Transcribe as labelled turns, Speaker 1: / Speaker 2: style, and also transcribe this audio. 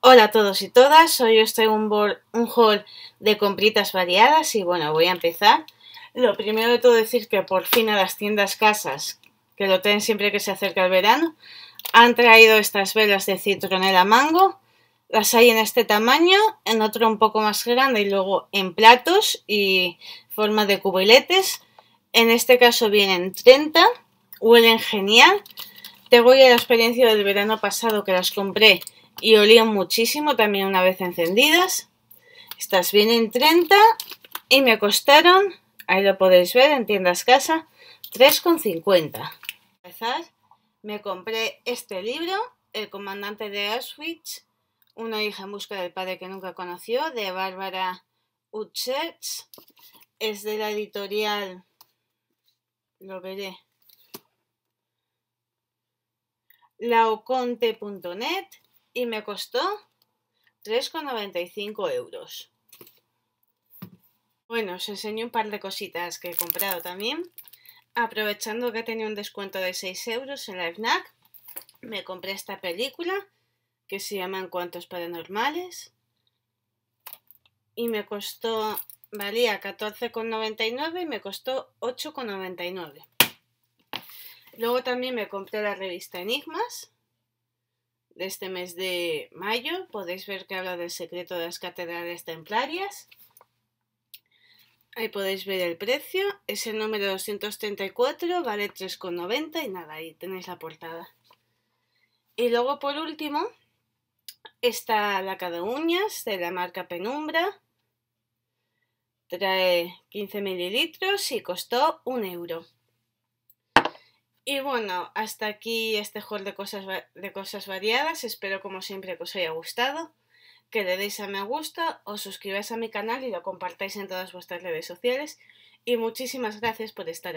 Speaker 1: Hola a todos y todas, hoy estoy un, un haul de compritas variadas y bueno, voy a empezar. Lo primero de todo decir que por fin a las tiendas casas, que lo tienen siempre que se acerca el verano, han traído estas velas de citronela mango. Las hay en este tamaño, en otro un poco más grande y luego en platos y forma de cubiletes. En este caso vienen 30, huelen genial. Te voy a la experiencia del verano pasado que las compré y olían muchísimo también una vez encendidas. Estas vienen 30 y me costaron, ahí lo podéis ver en tiendas casa, 3,50. me compré este libro, El comandante de Auschwitz, una hija en busca del padre que nunca conoció, de Bárbara Utschertz Es de la editorial, lo veré, laoconte.net y me costó 3,95 euros. Bueno, os enseño un par de cositas que he comprado también. Aprovechando que tenía un descuento de 6 euros en la FNAC, me compré esta película que se llama Cuantos Paranormales y me costó, valía 14,99 y me costó 8,99. Luego también me compré la revista Enigmas de este mes de mayo. Podéis ver que habla del secreto de las catedrales templarias. Ahí podéis ver el precio. Es el número 234, vale 3,90 y nada, ahí tenéis la portada. Y luego por último está la caduñas uñas de la marca Penumbra. Trae 15 mililitros y costó un euro. Y bueno, hasta aquí este haul de cosas, de cosas variadas. Espero como siempre que os haya gustado, que le deis a me gusta, os suscribáis a mi canal y lo compartáis en todas vuestras redes sociales. Y muchísimas gracias por estar aquí.